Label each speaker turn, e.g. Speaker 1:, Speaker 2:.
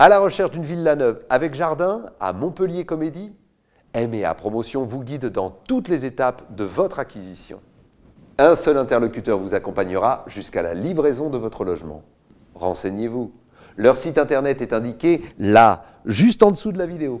Speaker 1: à la recherche d'une villa neuve avec jardin à Montpellier Comédie MEA Promotion vous guide dans toutes les étapes de votre acquisition. Un seul interlocuteur vous accompagnera jusqu'à la livraison de votre logement. Renseignez-vous. Leur site internet est indiqué là, juste en dessous de la vidéo.